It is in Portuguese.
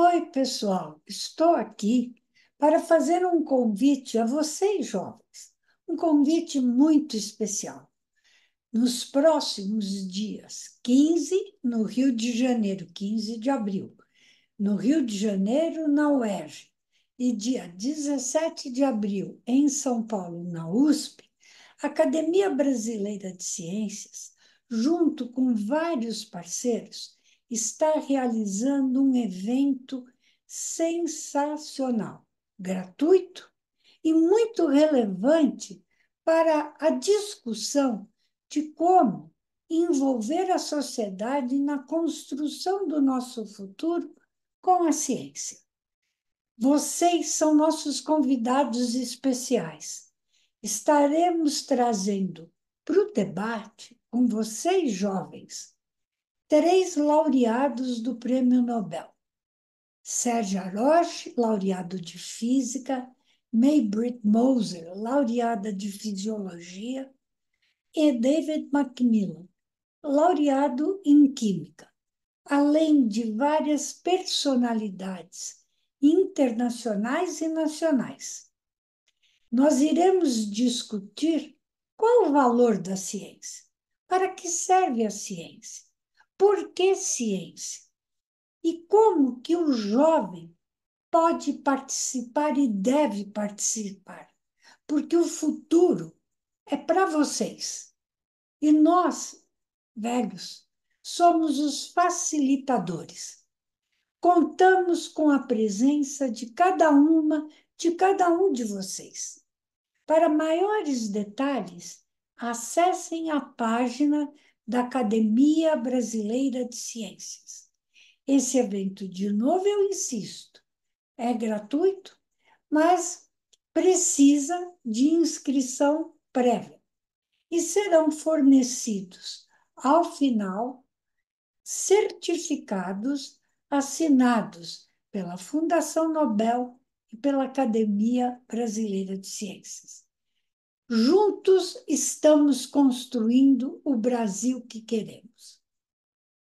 Oi, pessoal, estou aqui para fazer um convite a vocês jovens, um convite muito especial. Nos próximos dias 15, no Rio de Janeiro, 15 de abril, no Rio de Janeiro, na UERJ, e dia 17 de abril, em São Paulo, na USP, a Academia Brasileira de Ciências, junto com vários parceiros, está realizando um evento sensacional, gratuito e muito relevante para a discussão de como envolver a sociedade na construção do nosso futuro com a ciência. Vocês são nossos convidados especiais. Estaremos trazendo para o debate com vocês, jovens, três laureados do Prêmio Nobel. Sérgio Aroche, laureado de Física, Maybrit Moser, laureada de Fisiologia, e David Macmillan, laureado em Química, além de várias personalidades internacionais e nacionais. Nós iremos discutir qual o valor da ciência, para que serve a ciência por que ciência? E como que o jovem pode participar e deve participar? Porque o futuro é para vocês. E nós, velhos, somos os facilitadores. Contamos com a presença de cada uma, de cada um de vocês. Para maiores detalhes, acessem a página da Academia Brasileira de Ciências. Esse evento, de novo, eu insisto, é gratuito, mas precisa de inscrição prévia e serão fornecidos, ao final, certificados assinados pela Fundação Nobel e pela Academia Brasileira de Ciências. Juntos estamos construindo o Brasil que queremos.